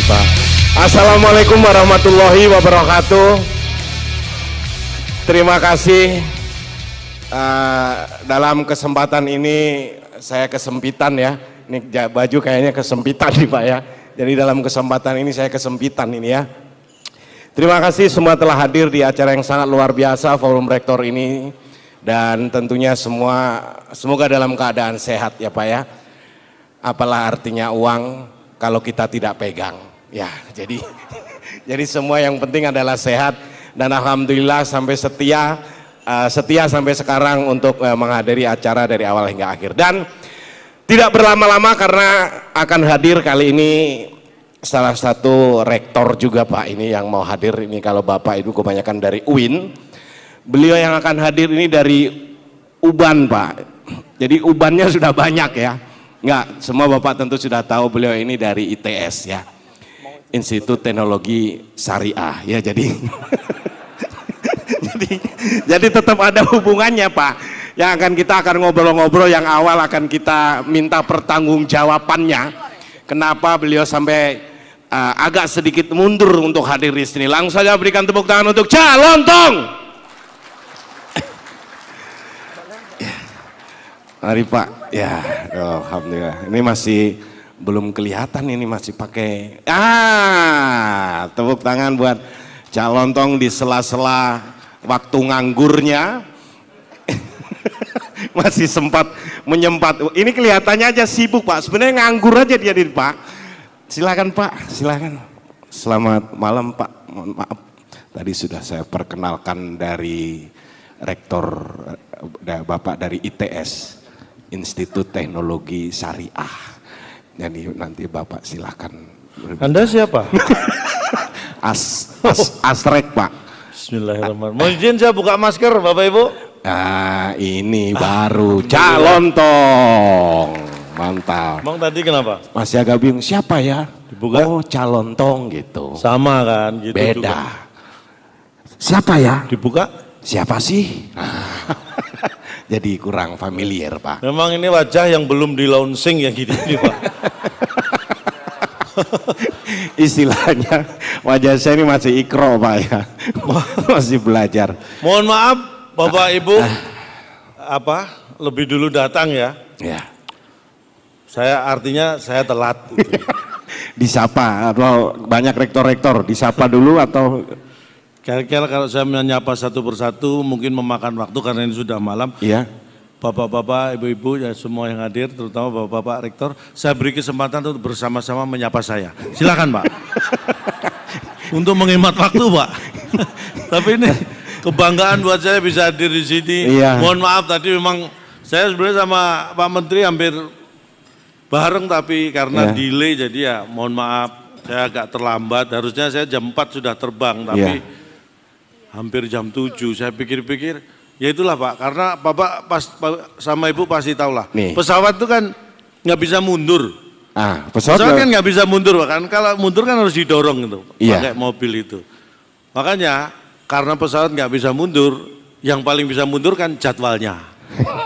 Viva. Assalamualaikum warahmatullahi wabarakatuh. Terima kasih uh, dalam kesempatan ini saya kesempitan ya. Ini baju kayaknya kesempitan nih Pak ya. Jadi dalam kesempatan ini saya kesempitan ini ya. Terima kasih semua telah hadir di acara yang sangat luar biasa Forum Rektor ini dan tentunya semua semoga dalam keadaan sehat ya Pak ya. Apalah artinya uang kalau kita tidak pegang. Ya, jadi jadi semua yang penting adalah sehat dan alhamdulillah sampai setia uh, setia sampai sekarang untuk uh, menghadiri acara dari awal hingga akhir dan tidak berlama-lama karena akan hadir kali ini salah satu rektor juga Pak ini yang mau hadir ini kalau Bapak Ibu kebanyakan dari UIN. Beliau yang akan hadir ini dari Uban Pak. Jadi Ubannya sudah banyak ya. Enggak, semua Bapak tentu sudah tahu beliau ini dari ITS ya. Institut Teknologi Syariah ya jadi jadi jadi tetap ada hubungannya Pak yang akan kita akan ngobrol-ngobrol yang awal akan kita minta pertanggungjawabannya kenapa beliau sampai uh, agak sedikit mundur untuk hadir di sini langsung saja berikan tepuk tangan untuk Cah Lontong Mari Pak ya Alhamdulillah ini masih belum kelihatan ini masih pakai ah tepuk tangan buat calon tong di sela-sela waktu nganggurnya masih sempat menyempat ini kelihatannya aja sibuk Pak sebenarnya nganggur aja dia di Pak silakan Pak silakan selamat malam Pak mohon maaf tadi sudah saya perkenalkan dari rektor eh, Bapak dari ITS Institut Teknologi Syariah nanti Bapak silahkan. Anda siapa? as, as, asrek Pak. Bismillahirrahmanirrahim. Mau izin saya buka masker Bapak Ibu? Nah ini ah. baru calon tong. Mantap. Bang tadi kenapa? Masih agak bingung siapa ya? Dibuka. Oh calon tong gitu. Sama kan gitu Beda. Juga. Siapa ya? Dibuka. Siapa sih? jadi kurang familiar Pak. Memang ini wajah yang belum di launching ya gitu, gitu Pak. Istilahnya wajah saya ini masih ikro Pak ya. masih belajar. Mohon maaf Bapak ah, Ibu ah. apa lebih dulu datang ya. Ya. Saya artinya saya telat gitu. disapa atau banyak rektor-rektor disapa dulu atau kira-kira kalau saya menyapa satu persatu mungkin memakan waktu karena ini sudah malam. ya Bapak-bapak, ibu-ibu, ya semua yang hadir, terutama bapak-bapak rektor, saya beri kesempatan untuk bersama-sama menyapa saya. Silakan, Pak. untuk menghemat waktu, Pak. Tapi ini kebanggaan buat saya bisa hadir di sini. Iya. Mohon maaf tadi memang saya sebenarnya sama Pak Menteri hampir bareng tapi karena yeah. delay jadi ya mohon maaf saya agak terlambat. Harusnya saya jam 4 sudah terbang tapi yeah. hampir jam 7. Saya pikir-pikir Ya itulah Pak, karena Bapak pas sama Ibu pasti tahulah. Nih. Pesawat itu kan nggak bisa mundur. Ah, pesawat, pesawat kan nggak bisa mundur Pak, kan kalau mundur kan harus didorong gitu iya. pakai mobil itu. Makanya karena pesawat nggak bisa mundur, yang paling bisa mundur kan jadwalnya.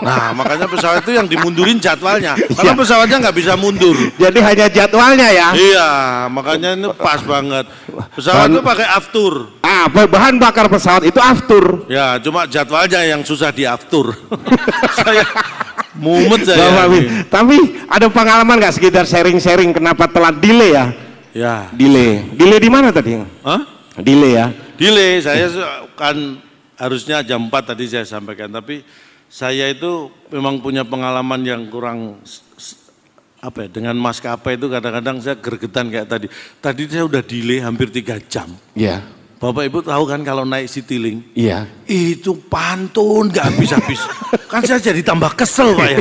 Nah makanya pesawat itu yang dimundurin jadwalnya iya. Karena iya. pesawatnya nggak bisa mundur Jadi hanya jadwalnya ya? Iya makanya ini pas banget Pesawat itu pakai aftur Ah bahan bakar pesawat itu aftur Ya cuma jadwalnya yang susah di aftur Saya mumet saya Bapak, ini. Tapi ada pengalaman nggak sekitar sharing-sharing kenapa telat delay ya? Ya Delay Delay di mana tadi? Hah? Delay ya? Delay saya kan harusnya jam 4 tadi saya sampaikan Tapi saya itu memang punya pengalaman yang kurang apa ya, dengan maskapai itu kadang-kadang saya gergetan kayak tadi. Tadi saya udah delay hampir tiga jam. Iya. Yeah. Bapak Ibu tahu kan kalau naik Citylink? Iya. Yeah. Itu pantun gak habis-habis. kan saya jadi tambah kesel Pak ya.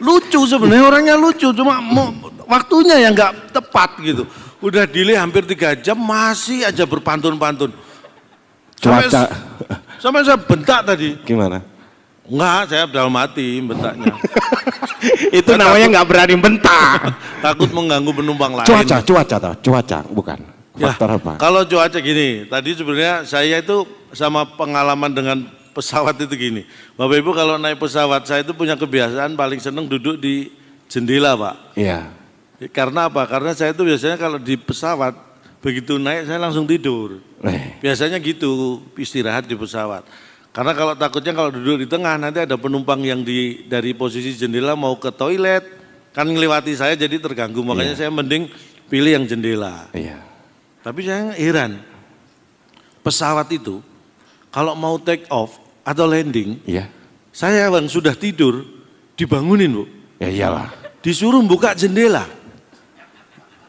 Lucu sebenarnya orangnya lucu cuma mau, waktunya yang gak tepat gitu. Udah delay hampir tiga jam masih aja berpantun-pantun. Cuaca. Sampai, sampai saya bentak tadi. Gimana? Enggak, saya dalam mati bentaknya. itu saya namanya nggak berani bentak. takut mengganggu penumpang lain. Cuaca, cuaca toh, cuaca bukan. Ya, Faktor ya, apa? Kalau cuaca gini, tadi sebenarnya saya itu sama pengalaman dengan pesawat itu gini. Bapak Ibu kalau naik pesawat saya itu punya kebiasaan paling seneng duduk di jendela, Pak. Iya. Karena apa? Karena saya itu biasanya kalau di pesawat begitu naik saya langsung tidur. Eh. Biasanya gitu istirahat di pesawat. Karena kalau takutnya kalau duduk di tengah nanti ada penumpang yang di dari posisi jendela mau ke toilet kan ngelewati saya jadi terganggu makanya yeah. saya mending pilih yang jendela. Iya. Yeah. Tapi saya heran pesawat itu kalau mau take off atau landing, yeah. saya bang sudah tidur dibangunin bu. Ya iyalah. Disuruh buka jendela.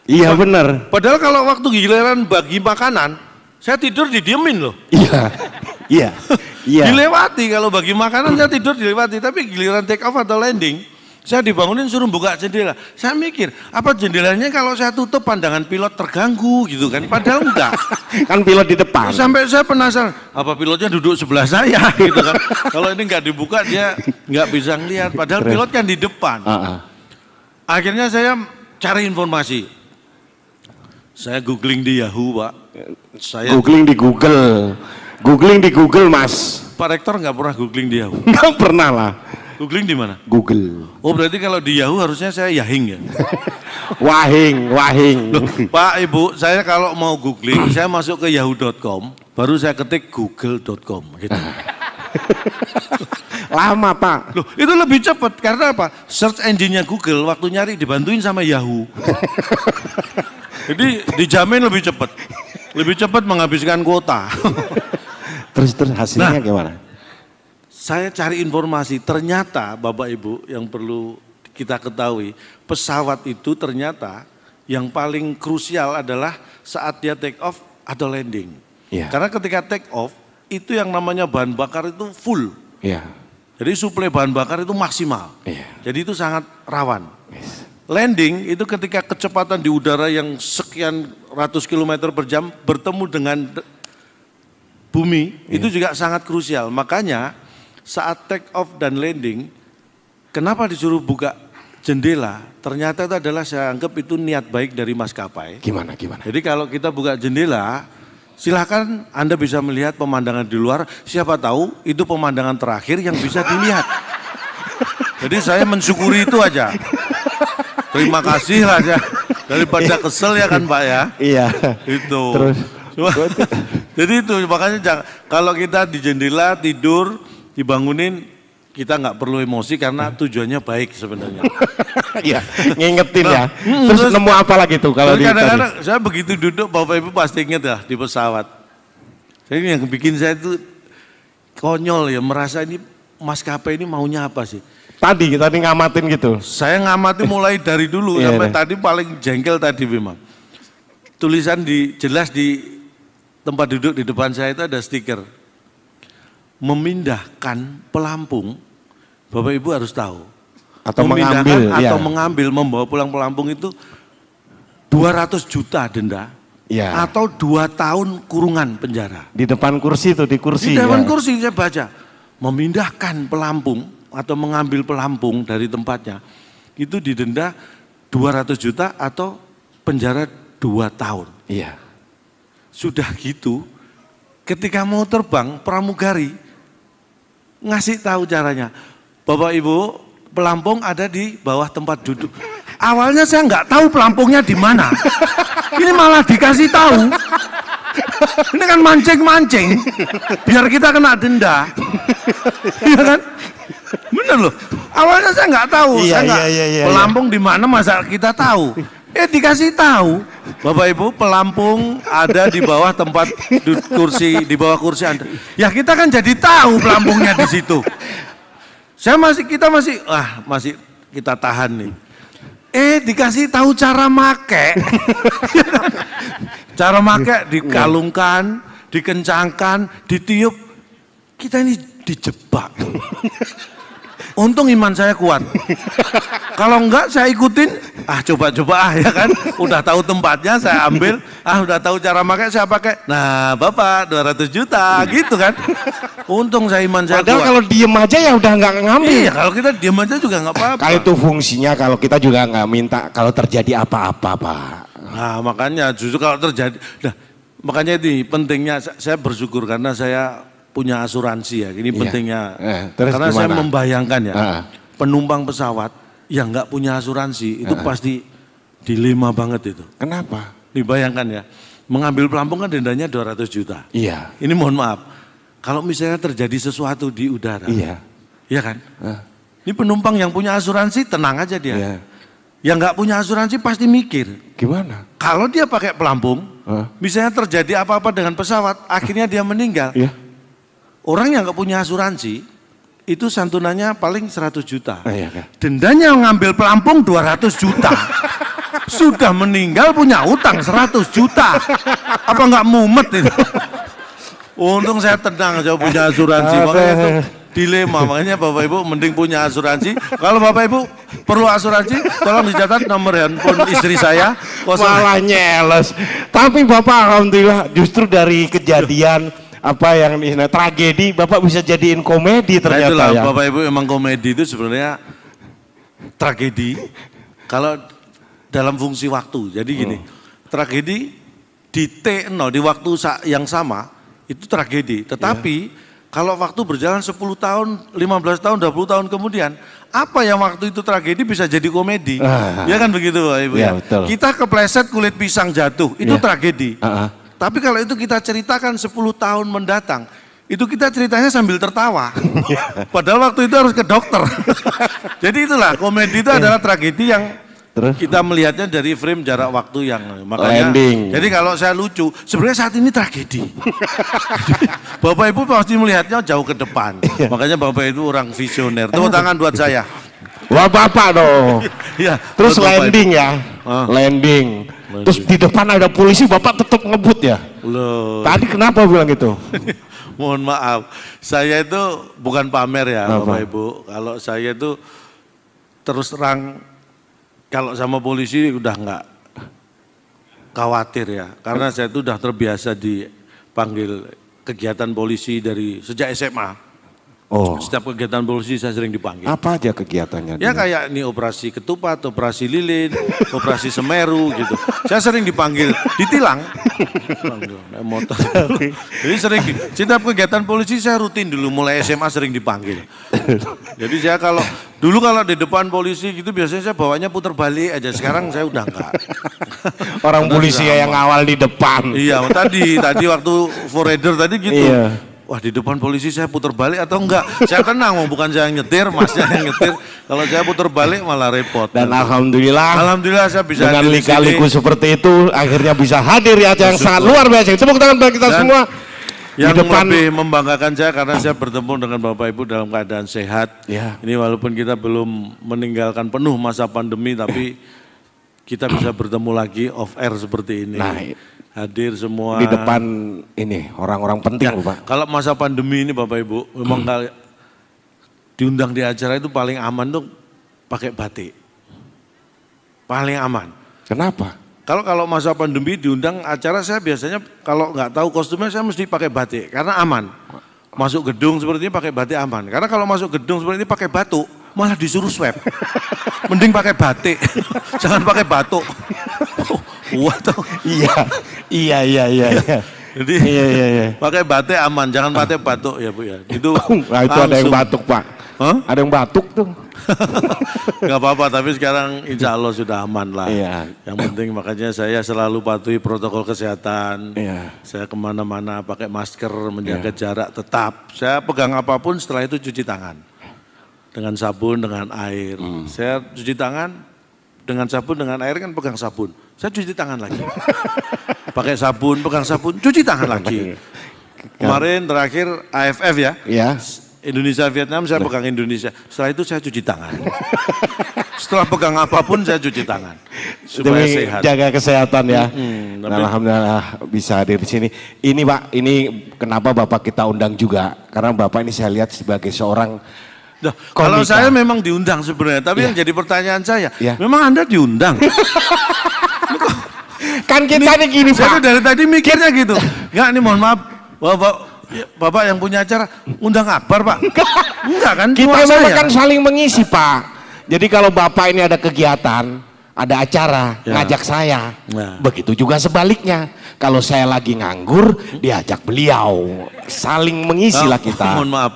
Iya benar. Padahal kalau waktu giliran bagi makanan, saya tidur didiemin loh. Iya, iya. Yeah. Dilewati kalau bagi makanan saya tidur dilewati, tapi giliran take off atau landing saya dibangunin suruh buka jendela. Saya mikir, apa jendelanya kalau saya tutup pandangan pilot terganggu gitu kan? Padahal enggak. kan pilot di depan. Sampai saya penasaran, apa pilotnya duduk sebelah saya gitu kan? kalau ini enggak dibuka dia enggak bisa ngelihat. Padahal pilot kan di depan. Akhirnya saya cari informasi. Saya googling di Yahoo, Pak. Saya googling di Google. Googling di Google, Mas. Pak Rektor nggak pernah googling di Yahoo? Nggak pernah lah. Googling di mana? Google. Oh berarti kalau di Yahoo harusnya saya Yahing ya? wahing, Wahing. Loh, Pak Ibu, saya kalau mau googling, saya masuk ke yahoo.com, baru saya ketik google.com gitu. Lama Pak. Loh, itu lebih cepat karena apa? Search engine-nya Google waktu nyari dibantuin sama Yahoo. Jadi dijamin lebih cepat. Lebih cepat menghabiskan kuota. Terus terus hasilnya nah, gimana? Saya cari informasi, ternyata Bapak Ibu yang perlu kita ketahui, pesawat itu ternyata yang paling krusial adalah saat dia take off atau landing. Yeah. Karena ketika take off itu yang namanya bahan bakar itu full. Yeah. Jadi suplai bahan bakar itu maksimal. Yeah. Jadi itu sangat rawan. Yes. Landing itu ketika kecepatan di udara yang sekian ratus kilometer per jam bertemu dengan bumi yeah. itu juga sangat krusial. Makanya saat take off dan landing, kenapa disuruh buka jendela? Ternyata itu adalah saya anggap itu niat baik dari maskapai. Gimana gimana? Jadi kalau kita buka jendela, silahkan Anda bisa melihat pemandangan di luar. Siapa tahu itu pemandangan terakhir yang bisa dilihat. Jadi saya mensyukuri itu aja. Terima kasih lah ya. Daripada kesel ya kan Pak ya. Iya. Itu. Terus. Cuma, jadi itu makanya jangan, kalau kita di jendela tidur dibangunin kita nggak perlu emosi karena tujuannya baik sebenarnya. Iya, ngingetin ya. nah, ya. Terus, terus nemu apa lagi tuh kalau di kadang-kadang saya begitu duduk Bapak Ibu pasti inget ya di pesawat. Jadi yang bikin saya itu konyol ya merasa ini Mas maskapai ini maunya apa sih? Tadi kita tadi ngamatin gitu. Saya ngamati mulai dari dulu iya, sampai iya. tadi paling jengkel tadi memang. Tulisan di jelas di tempat duduk di depan saya itu ada stiker. Memindahkan pelampung, Bapak Ibu harus tahu. Atau mengambil. Ya. Atau ya. mengambil, membawa pulang pelampung itu 200 juta denda. Ya. Atau dua tahun kurungan penjara. Di depan kursi itu, di kursi. Di depan ya. kursi saya baca. Memindahkan pelampung atau mengambil pelampung dari tempatnya. Itu didenda 200 juta atau penjara dua tahun. Iya. Sudah gitu, ketika mau terbang pramugari ngasih tahu caranya. Bapak Ibu, pelampung ada di bawah tempat duduk. Awalnya saya nggak tahu pelampungnya di mana. Ini malah dikasih tahu. Ini kan mancing-mancing. Biar kita kena denda. Iya kan? Bener loh. Awalnya saya nggak tahu. Iya, saya iya, iya, iya, iya, pelampung iya. di mana masa kita tahu. Eh dikasih tahu, Bapak Ibu pelampung ada di bawah tempat kursi di bawah kursi Anda. Ya kita kan jadi tahu pelampungnya di situ. Saya masih kita masih ah masih kita tahan nih. Eh dikasih tahu cara make. cara make dikalungkan, dikencangkan, ditiup. Kita ini dijebak untung iman saya kuat. Kalau enggak saya ikutin, ah coba-coba ah ya kan. Udah tahu tempatnya saya ambil, ah udah tahu cara pakai saya pakai. Nah bapak 200 juta gitu kan. Untung saya iman saya Padahal kuat. kalau diem aja ya udah enggak ngambil. Iya kalau kita diem aja juga enggak apa-apa. Kalau itu fungsinya kalau kita juga enggak minta kalau terjadi apa-apa pak. Nah makanya justru kalau terjadi, nah, makanya ini pentingnya saya bersyukur karena saya punya asuransi ya. Ini pentingnya. pentingnya. Eh, Karena gimana? saya membayangkan ya, uh. penumpang pesawat yang nggak punya asuransi itu uh. pasti dilema banget itu. Kenapa? Dibayangkan ya, mengambil pelampung kan dendanya 200 juta. Iya. Ini mohon maaf, kalau misalnya terjadi sesuatu di udara. Iya. Iya kan? Uh. Ini penumpang yang punya asuransi tenang aja dia. Iya. Yang nggak punya asuransi pasti mikir. Gimana? Kalau dia pakai pelampung, uh. misalnya terjadi apa-apa dengan pesawat, akhirnya dia meninggal. Iya Orang yang nggak punya asuransi itu santunannya paling 100 juta. Oh, iya, kan? Dendanya ngambil pelampung 200 juta. Sudah meninggal punya utang 100 juta. Apa nggak mumet itu? Untung saya tenang jauh punya asuransi. Makanya itu dilema. Makanya Bapak Ibu mending punya asuransi. Kalau Bapak Ibu perlu asuransi, tolong dicatat nomor handphone istri saya. Kosong. Malah nyeles. Tapi Bapak Alhamdulillah justru dari kejadian apa yang ini nah, tragedi Bapak bisa jadiin komedi nah, ternyata nah, itulah, ya. Bapak Ibu emang komedi itu sebenarnya tragedi kalau dalam fungsi waktu. Jadi gini, hmm. tragedi di T0 di waktu yang sama itu tragedi. Tetapi yeah. kalau waktu berjalan 10 tahun, 15 tahun, 20 tahun kemudian, apa yang waktu itu tragedi bisa jadi komedi? Ah. Ya kan begitu Bapak Ibu yeah, ya. Betul. Kita kepleset kulit pisang jatuh, itu yeah. tragedi. Uh ah, -huh. Ah. Tapi kalau itu kita ceritakan 10 tahun mendatang, itu kita ceritanya sambil tertawa. Iya. Padahal waktu itu harus ke dokter. Jadi itulah komedi itu adalah tragedi yang Terus? Kita melihatnya dari frame jarak waktu yang makanya. Landing. Jadi kalau saya lucu, sebenarnya saat ini tragedi. Bapak Ibu pasti melihatnya jauh ke depan. Iya. makanya Bapak Ibu orang visioner. tepuk iya. tangan buat saya. Wah Bapak dong. ya, Terus landing ya. Ah. Landing. Terus di depan ada polisi, Bapak tetap ngebut ya? Loh. Tadi kenapa bilang gitu? Mohon maaf, saya itu bukan pamer ya Bapak, Bapak Ibu. Kalau saya itu terus terang, kalau sama polisi udah nggak khawatir ya. Karena saya itu udah terbiasa dipanggil kegiatan polisi dari sejak SMA. Oh. Setiap kegiatan polisi saya sering dipanggil. Apa aja kegiatannya? Ya kayak ini operasi ketupat, operasi lilin, operasi semeru gitu. Saya sering dipanggil, ditilang. motor. Jadi sering, setiap kegiatan polisi saya rutin dulu, mulai SMA sering dipanggil. Jadi saya kalau, dulu kalau di depan polisi gitu biasanya saya bawanya putar balik aja, sekarang saya udah enggak. Orang polisi yang awal di depan. Iya, tadi tadi waktu forader tadi gitu. Iya wah di depan polisi saya putar balik atau enggak. saya tenang, bukan saya yang nyetir, masnya yang nyetir. Kalau saya putar balik malah repot. Dan gitu. alhamdulillah. Alhamdulillah saya bisa dengan lika-liku seperti itu akhirnya bisa hadir ya yang sangat luar biasa. Tepuk tangan bagi kita Dan, semua. Yang di depan. lebih membanggakan saya karena saya bertemu dengan Bapak Ibu dalam keadaan sehat. Ya. Ini walaupun kita belum meninggalkan penuh masa pandemi tapi kita bisa bertemu lagi off air seperti ini. Nah, hadir semua di depan ini orang-orang penting, ya, Pak. Kalau masa pandemi ini Bapak Ibu, memang kali, diundang di acara itu paling aman tuh pakai batik. Paling aman. Kenapa? Kalau kalau masa pandemi diundang acara saya biasanya kalau nggak tahu kostumnya saya mesti pakai batik karena aman. Masuk gedung seperti ini pakai batik aman. Karena kalau masuk gedung seperti ini pakai batu malah disuruh swab. Mending pakai batik, jangan pakai batuk. Wah tuh. Iya. Iya, iya, iya, iya, iya. Jadi iya, iya, iya. pakai batik aman, jangan pakai batuk ya bu ya. Itu nah, itu ada yang batuk pak. Huh? Ada yang batuk tuh. Gak apa-apa, tapi sekarang insya Allah sudah aman lah. Iya. Yang penting makanya saya selalu patuhi protokol kesehatan. Iya. Saya kemana-mana pakai masker, menjaga iya. jarak tetap. Saya pegang apapun setelah itu cuci tangan dengan sabun, dengan air. Hmm. Saya cuci tangan dengan sabun, dengan air kan pegang sabun. Saya cuci tangan lagi. Pakai sabun, pegang sabun, cuci tangan lagi. Iya. Kemarin terakhir AFF ya. Iya. Indonesia Vietnam saya pegang Indonesia. Setelah itu saya cuci tangan. Setelah pegang apapun saya cuci tangan. Supaya Demi sehat. jaga kesehatan ya. Hmm, nah, Alhamdulillah bisa hadir di sini. Ini Pak, ini kenapa Bapak kita undang juga? Karena Bapak ini saya lihat sebagai seorang Duh, kalau saya memang diundang sebenarnya, tapi yeah. yang jadi pertanyaan saya, yeah. memang Anda diundang? kan kita nih gini Pak. Saya dari tadi mikirnya gitu. Enggak nih mohon maaf, Bapak, ya, Bapak yang punya acara undang kabar Pak. Enggak kan? Kita memang kan saling mengisi Pak. Jadi kalau Bapak ini ada kegiatan, ada acara, ya. ngajak saya. Ya. Begitu juga sebaliknya. Kalau saya lagi nganggur, diajak beliau. Saling mengisi lah oh, kita. Mohon maaf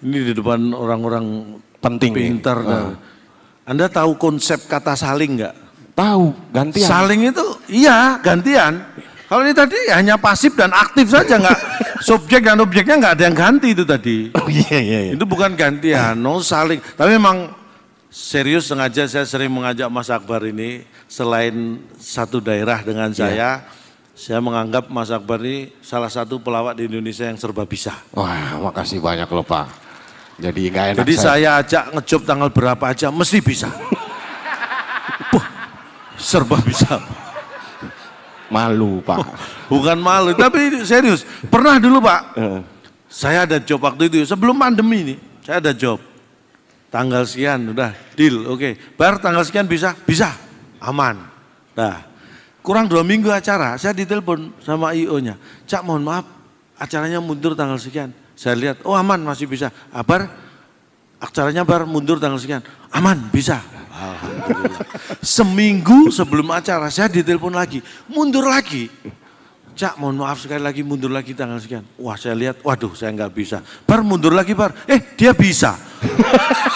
ini di depan orang-orang penting. Pintar. Uh. Anda tahu konsep kata saling nggak? Tahu, gantian. Saling itu iya gantian. Kalau ini tadi hanya pasif dan aktif saja nggak subjek dan objeknya nggak ada yang ganti itu tadi. Oh iya iya. iya. Itu bukan gantian, no saling. Tapi memang serius sengaja saya sering mengajak Mas Akbar ini selain satu daerah dengan iya. saya. Yeah. Saya menganggap Mas Akbar ini salah satu pelawak di Indonesia yang serba bisa. Wah, makasih banyak loh Pak. Jadi enggak enak. Jadi saya, saya ajak ngejob tanggal berapa aja mesti bisa. Wah, serba bisa. Malu Pak. Oh, bukan malu, tapi serius. Pernah dulu Pak, eh. saya ada job waktu itu sebelum pandemi ini. Saya ada job. Tanggal sekian udah deal, oke. Okay. Bar tanggal sekian bisa, bisa, aman. Nah, kurang dua minggu acara, saya ditelepon sama IO-nya. Cak mohon maaf, acaranya mundur tanggal sekian. Saya lihat, oh aman masih bisa. Abar, acaranya bar mundur tanggal sekian. Aman, bisa. Alhamdulillah. Seminggu sebelum acara saya ditelepon lagi, mundur lagi. Cak, mohon maaf sekali lagi mundur lagi tanggal sekian. Wah, saya lihat, waduh, saya nggak bisa. Bar mundur lagi, bar. Eh, dia bisa.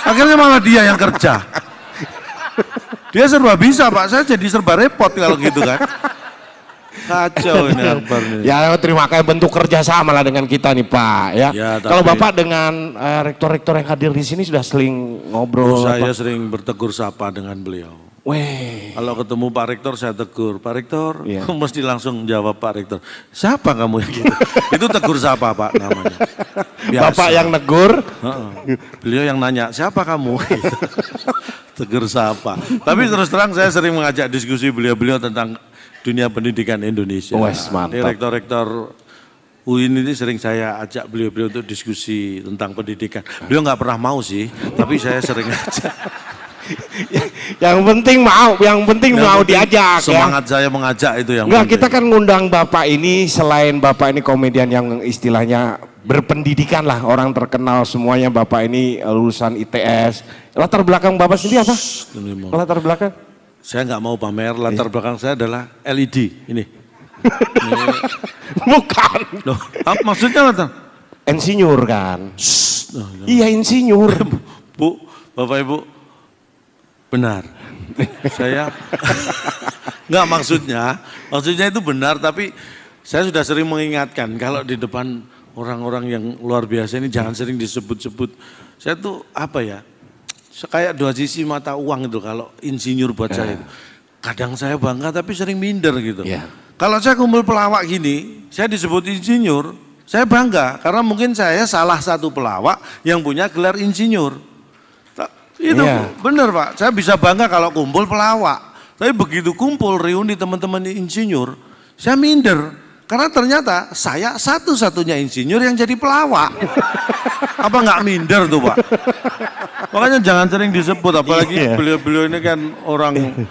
Akhirnya malah dia yang kerja. Dia serba bisa, Pak. Saya jadi serba repot kalau gitu kan. Kacau ini Akbar nih. Ya terima kasih bentuk kerja sama lah dengan kita nih Pak. Ya. ya tapi... Kalau Bapak dengan eh, rektor-rektor yang hadir di sini sudah sering ngobrol. Oh, saya Pak. sering bertegur sapa dengan beliau. Weh. Kalau ketemu Pak Rektor saya tegur, Pak Rektor ya. mesti langsung jawab Pak Rektor. Siapa kamu yang gitu? itu tegur siapa Pak namanya? Biasa. Bapak yang negur? Beliau yang nanya, siapa kamu? Gitu. tegur siapa? Tapi terus terang saya sering mengajak diskusi beliau-beliau tentang dunia pendidikan Indonesia. Wes mantap. Direktor-rektor UIN ini sering saya ajak beliau-beliau untuk diskusi tentang pendidikan. Beliau nggak pernah mau sih, tapi saya sering ajak. yang penting mau, yang penting yang mau penting diajak. Ya. Semangat ya. saya mengajak itu yang. Enggak, kita kan ngundang bapak ini selain bapak ini komedian yang istilahnya berpendidikan lah orang terkenal semuanya bapak ini lulusan ITS. Latar belakang bapak sendiri apa? Latar belakang? Saya nggak mau pamer, latar eh. belakang saya adalah LED ini. ini. Bukan. Loh, apa maksudnya latar? Insinyur kan. Shh, Iya insinyur. Bu, Bapak Ibu, benar. saya nggak maksudnya, maksudnya itu benar tapi saya sudah sering mengingatkan kalau di depan orang-orang yang luar biasa ini jangan sering disebut-sebut. Saya tuh apa ya? Sekayak dua sisi mata uang itu kalau insinyur buat ya. saya itu. Kadang saya bangga tapi sering minder gitu. Yeah. Kalau saya kumpul pelawak gini, saya disebut insinyur, saya bangga karena mungkin saya salah satu pelawak yang punya gelar insinyur. Itu yeah. benar Pak, saya bisa bangga kalau kumpul pelawak. Tapi begitu kumpul reuni teman-teman insinyur, saya minder. Karena ternyata saya satu-satunya insinyur yang jadi pelawak. apa nggak minder tuh Pak? Makanya jangan sering disebut, apalagi iya. beliau-beliau ini kan orang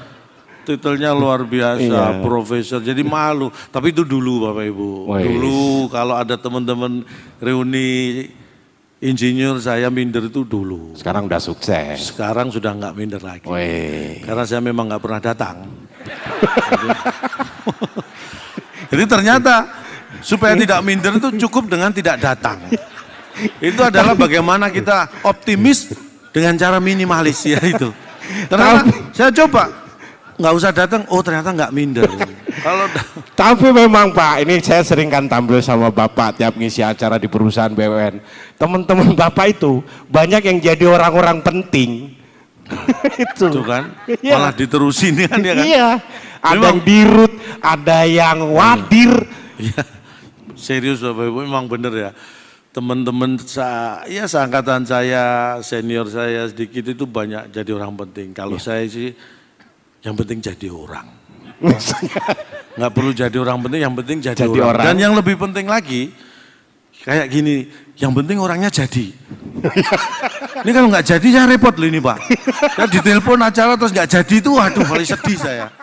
titelnya luar biasa, iya. profesor. Jadi malu. Tapi itu dulu Bapak Ibu. Iya. Dulu kalau ada teman-teman reuni insinyur saya minder itu dulu. Sekarang udah sukses. Sekarang sudah nggak minder lagi. Karena saya memang nggak pernah datang. Jadi ternyata supaya tidak minder itu cukup dengan tidak datang. Itu adalah bagaimana kita optimis dengan cara minimalis ya itu. Ternyata saya coba nggak usah datang, oh ternyata nggak minder. Kalau tapi memang Pak, ini saya sering kan tampil sama Bapak tiap ngisi acara di perusahaan BUMN. Teman-teman Bapak itu banyak yang jadi orang-orang penting. itu. itu kan, iya. malah diterusin kan ya kan. Iya ada memang, yang dirut, ada yang iya. wadir. Ya, serius Bapak Ibu memang benar ya. Teman-teman saya, ya seangkatan saya, senior saya sedikit itu banyak jadi orang penting. Kalau ya. saya sih yang penting jadi orang. Nggak perlu jadi orang penting, yang penting jadi, jadi orang. orang. Dan yang lebih penting lagi, kayak gini, yang penting orangnya jadi. ini kalau nggak jadi saya repot loh ini pak. Saya ditelepon acara terus nggak jadi itu waduh paling sedih saya.